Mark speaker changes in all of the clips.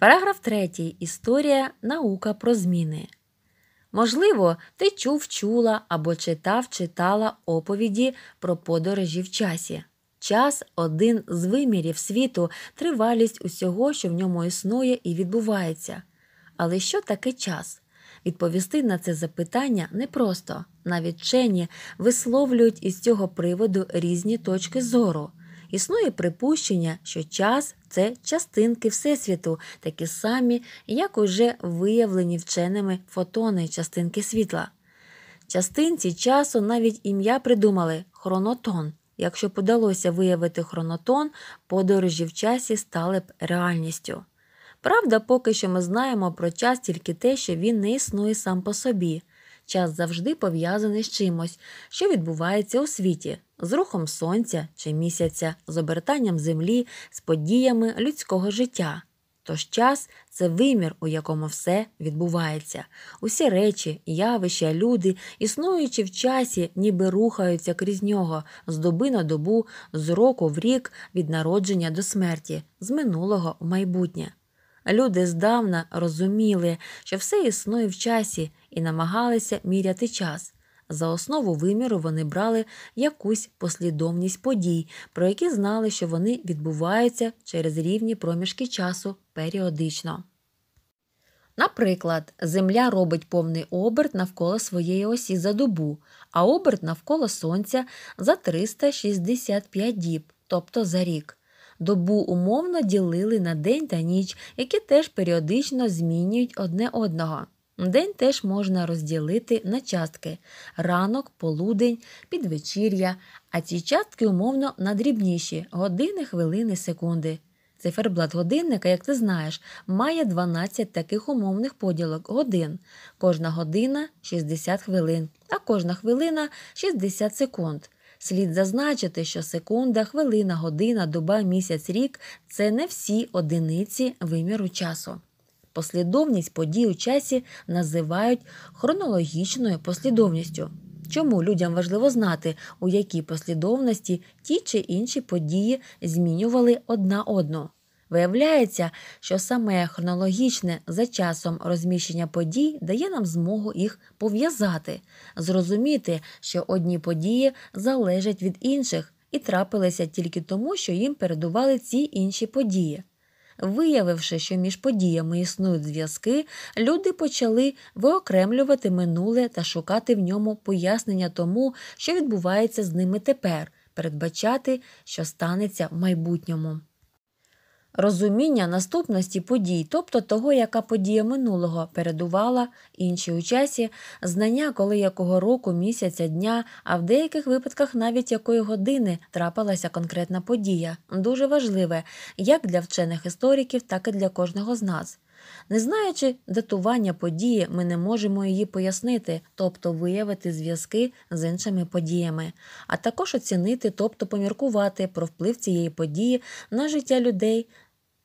Speaker 1: Параграф 3. Історія наука про зміни. Можливо, ти чув, чула або читав, читала оповіді про подорожі в часі. Час один з вимірів світу, тривалість усього, що в ньому існує і відбувається. Але що таке час? Відповісти на це запитання непросто. Навіть вчені висловлюють із цього приводу різні точки зору. Існує припущення, що час це частинки Всесвіту, такі самі, як уже виявлені вченими фотони частинки світла. Частинці часу навіть ім'я придумали хронотон. Якщо подалося виявити хронотон, подорожі в часі стали б реальністю. Правда, поки що ми знаємо про час тільки те, що він не існує сам по собі. Час завжди пов'язаний з чимось, що відбувається у світі з рухом сонця чи місяця, з обертанням землі, з подіями людського життя. Тож час це вимір, у якому все відбувається. Усі речі, явища, люди, існуючи в часі, ніби рухаються крізь нього з доби на добу, з року в рік, від народження до смерті, з минулого в майбутнє. Люди здавна розуміли, що все існує в часі і намагалися міряти час. За основу виміру вони брали якусь послідовність подій, про які знали, що вони відбуваються через рівні проміжки часу періодично. Наприклад, Земля робить повний оберт навколо своєї осі за добу, а оберт навколо Сонця за 365 діб, тобто за рік. Добу умовно ділили на день та ніч, які теж періодично змінюють одне одного. День теж можна розділити на частки ранок, полудень, підвечір'я, а ці частки умовно надрібніші години, хвилини, секунди. Циферблат годинника, як ти знаєш, має 12 таких умовних поділок годин. Кожна година 60 хвилин, а кожна хвилина 60 секунд. Слід зазначити, що секунда, хвилина, година, доба, місяць, рік це не всі одиниці виміру часу. Послідовність подій у часі називають хронологічною послідовністю. Чому людям важливо знати, у якій послідовності ті чи інші події змінювали одна одну? Виявляється, що саме хронологічне за часом розміщення подій дає нам змогу їх пов'язати, зрозуміти, що одні події залежать від інших і трапилися тільки тому, що їм передували ці інші події. Виявивши, що між подіями існують зв'язки, люди почали виокремлювати минуле та шукати в ньому пояснення тому, що відбувається з ними тепер, передбачати, що станеться в майбутньому розуміння наступності подій, тобто того, яка подія минулого передувала інші у часі, знання, коли якого року, місяця, дня, а в деяких випадках навіть якої години трапилася конкретна подія, дуже важливе як для вчених істориків, так і для кожного з нас. Не знаючи датування події, ми не можемо її пояснити, тобто виявити зв'язки з іншими подіями, а також оцінити, тобто поміркувати про вплив цієї події на життя людей,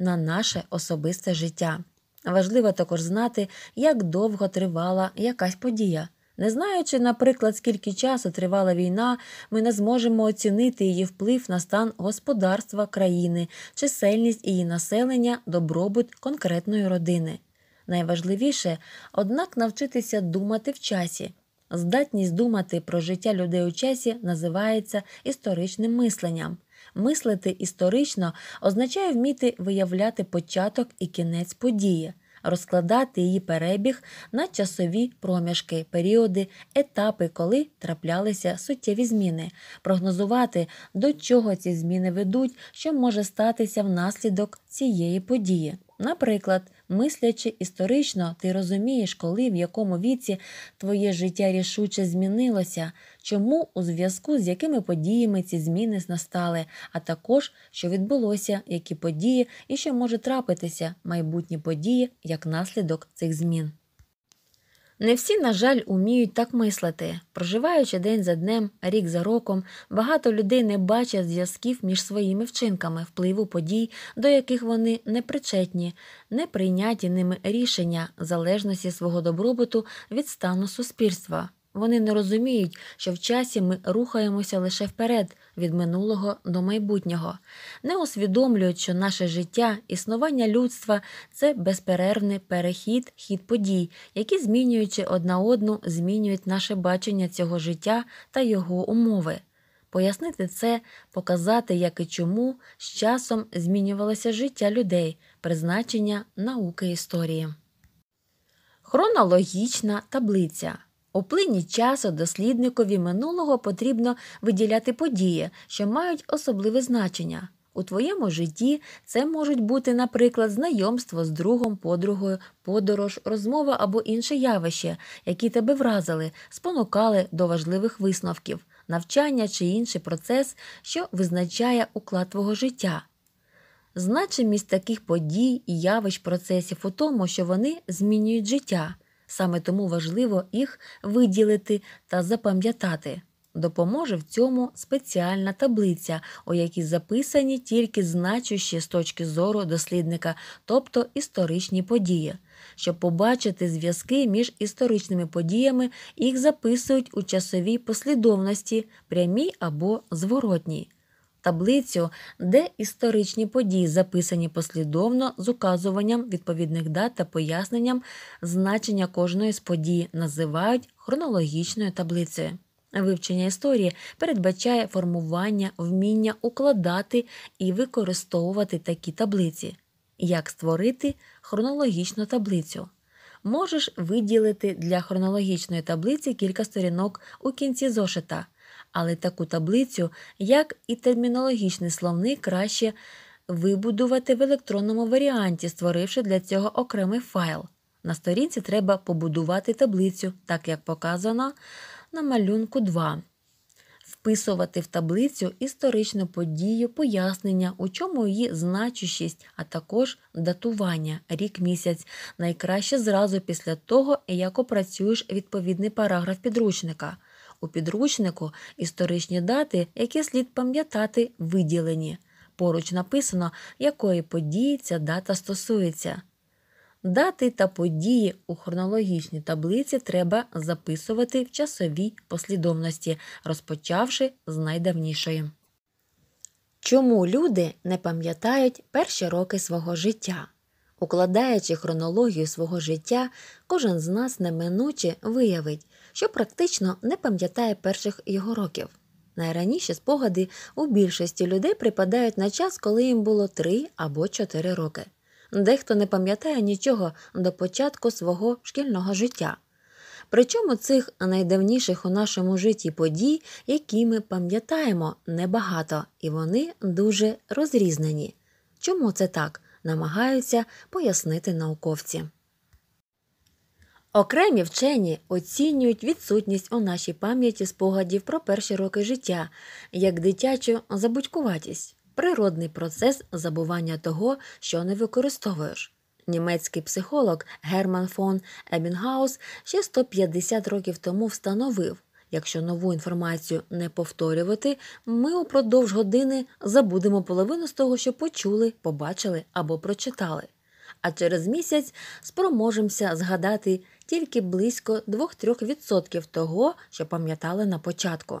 Speaker 1: на наше особисте життя. Важливо також знати, як довго тривала якась подія. Не знаючи, наприклад, скільки часу тривала війна, ми не зможемо оцінити її вплив на стан господарства країни, чисельність її населення, добробут конкретної родини. Найважливіше, однак, навчитися думати в часі. Здатність думати про життя людей у часі називається історичним мисленням. Мислити історично означає вміти виявляти початок і кінець події, розкладати її перебіг на часові проміжки, періоди, етапи, коли траплялися суттєві зміни, прогнозувати, до чого ці зміни ведуть, що може статися внаслідок цієї події. Наприклад, мислячи історично, ти розумієш, коли в якому віці твоє життя рішуче змінилося, чому у зв'язку з якими подіями ці зміни настали, а також що відбулося, які події і що може трапитися майбутні події як наслідок цих змін. Не всі, на жаль, уміють так мислити. Проживаючи день за днем, рік за роком, багато людей не бачать зв'язків між своїми вчинками, впливу подій, до яких вони не причетні, не прийняті ними рішення залежності свого добробуту від стану суспільства. Вони не розуміють, що в часі ми рухаємося лише вперед, від минулого до майбутнього, не усвідомлюють, що наше життя, існування людства це безперервний перехід, хід подій, які, змінюючи одна одну, змінюють наше бачення цього життя та його умови. Пояснити це, показати, як і чому з часом змінювалося життя людей, призначення науки історії. Хронологічна таблиця. У плині часу дослідникові минулого потрібно виділяти події, що мають особливе значення. У твоєму житті це можуть бути, наприклад, знайомство з другом, подругою, подорож, розмова або інше явище, які тебе вразили, спонукали до важливих висновків, навчання чи інший процес, що визначає уклад твого життя. Значимість таких подій і явищ процесів у тому, що вони змінюють життя. Саме тому важливо їх виділити та запам'ятати. Допоможе в цьому спеціальна таблиця, у якій записані тільки значущі з точки зору дослідника, тобто історичні події. Щоб побачити зв'язки між історичними подіями, їх записують у часовій послідовності, прямій або зворотній таблицю, де історичні події записані послідовно з указуванням відповідних дат та поясненням значення кожної з подій називають хронологічною таблицею. Вивчення історії передбачає формування вміння укладати і використовувати такі таблиці, як створити хронологічну таблицю. Можеш виділити для хронологічної таблиці кілька сторінок у кінці зошита але таку таблицю, як і термінологічний словник, краще вибудувати в електронному варіанті, створивши для цього окремий файл. На сторінці треба побудувати таблицю, так як показано на малюнку 2. Вписувати в таблицю історичну подію, пояснення, у чому її значущість, а також датування рік місяць, найкраще зразу після того, як опрацюєш відповідний параграф підручника. У підручнику історичні дати, які слід пам'ятати, виділені. Поруч написано, якої події ця дата стосується. Дати та події у хронологічній таблиці треба записувати в часовій послідовності, розпочавши з найдавнішої. Чому люди не пам'ятають перші роки свого життя? Укладаючи хронологію свого життя, кожен з нас неминуче виявить, що практично не пам'ятає перших його років. Найраніші спогади у більшості людей припадають на час, коли їм було 3 або 4 роки. Дехто не пам'ятає нічого до початку свого шкільного життя. Причому цих найдавніших у нашому житті подій, які ми пам'ятаємо, небагато, і вони дуже розрізнені. Чому це так? Намагаються пояснити науковці. Окремі вчені оцінюють відсутність у нашій пам'яті спогадів про перші роки життя як дитячу забудькуватість, природний процес забування того, що не використовуєш. Німецький психолог Герман фон Ебінгаус ще 150 років тому встановив, якщо нову інформацію не повторювати, ми упродовж години забудемо половину з того, що почули, побачили або прочитали а через місяць спроможемося згадати тільки близько 2-3% того, що пам'ятали на початку.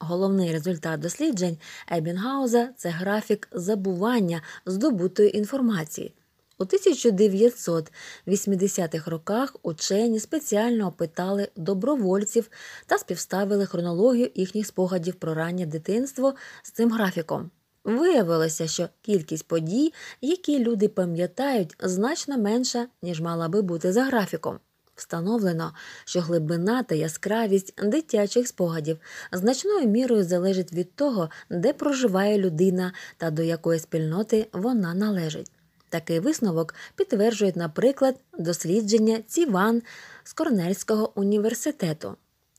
Speaker 1: Головний результат досліджень Ебінгауза це графік забування здобутої інформації. У 1980-х роках учені спеціально опитали добровольців та співставили хронологію їхніх спогадів про раннє дитинство з цим графіком. Виявилося, що кількість подій, які люди пам'ятають, значно менша, ніж мала би бути за графіком. Встановлено, що глибина та яскравість дитячих спогадів значною мірою залежить від того, де проживає людина та до якої спільноти вона належить. Такий висновок підтверджують, наприклад, дослідження Ціван з Корнельського університету.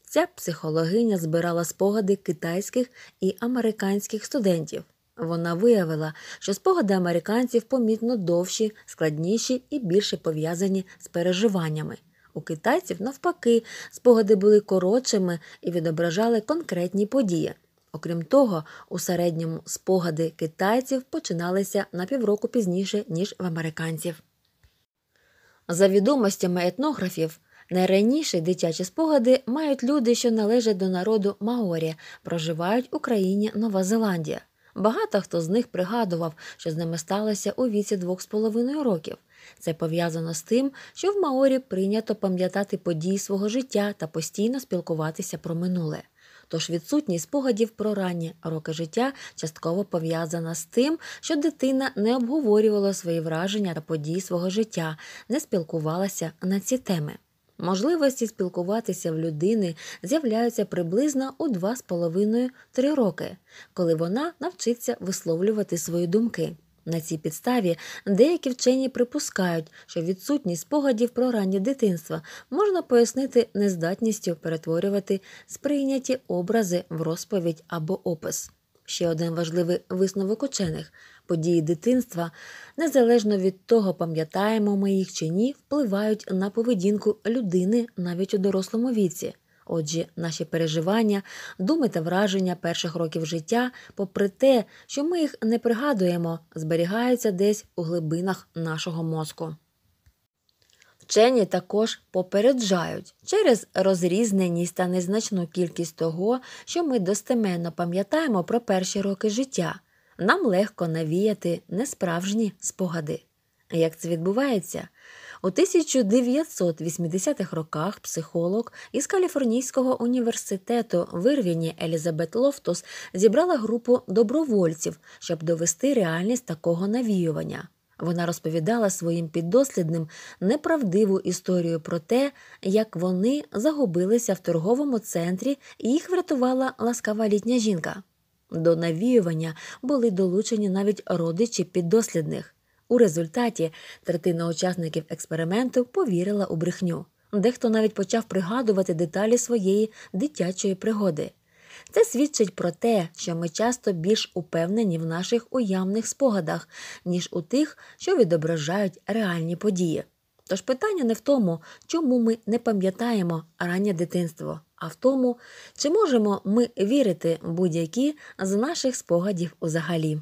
Speaker 1: Ця психологиня збирала спогади китайських і американських студентів. Вона виявила, що спогади американців помітно довші, складніші і більше пов'язані з переживаннями. У китайців, навпаки, спогади були коротшими і відображали конкретні події. Окрім того, у середньому спогади китайців починалися на півроку пізніше, ніж в американців. За відомостями етнографів, найраніші дитячі спогади мають люди, що належать до народу Маорі, проживають у країні Нова Зеландія. Багато хто з них пригадував, що з ними сталося у віці двох з половиною років. Це пов'язано з тим, що в Маорі прийнято пам'ятати події свого життя та постійно спілкуватися про минуле. Тож відсутність спогадів про ранні роки життя частково пов'язана з тим, що дитина не обговорювала свої враження та події свого життя, не спілкувалася на ці теми. Можливості спілкуватися в людини з'являються приблизно у 2,5-3 роки, коли вона навчиться висловлювати свої думки. На цій підставі деякі вчені припускають, що відсутність спогадів про раннє дитинство можна пояснити нездатністю перетворювати сприйняті образи в розповідь або опис. Ще один важливий висновок учених події дитинства, незалежно від того, пам'ятаємо ми їх чи ні, впливають на поведінку людини навіть у дорослому віці. Отже, наші переживання, думи та враження перших років життя, попри те, що ми їх не пригадуємо, зберігаються десь у глибинах нашого мозку. Вчені також попереджають через розрізненість та незначну кількість того, що ми достеменно пам'ятаємо про перші роки життя. Нам легко навіяти несправжні спогади. Як це відбувається? У 1980-х роках психолог із Каліфорнійського університету Вирвіні Елізабет Лофтус зібрала групу добровольців, щоб довести реальність такого навіювання. Вона розповідала своїм піддослідним неправдиву історію про те, як вони загубилися в торговому центрі і їх врятувала ласкава літня жінка. До навіювання були долучені навіть родичі піддослідних. У результаті третина учасників експерименту повірила у брехню. Дехто навіть почав пригадувати деталі своєї дитячої пригоди. Це свідчить про те, що ми часто більш упевнені в наших уявних спогадах, ніж у тих, що відображають реальні події. Тож питання не в тому, чому ми не пам'ятаємо раннє дитинство, а в тому, чи можемо ми вірити в будь-які з наших спогадів узагалі.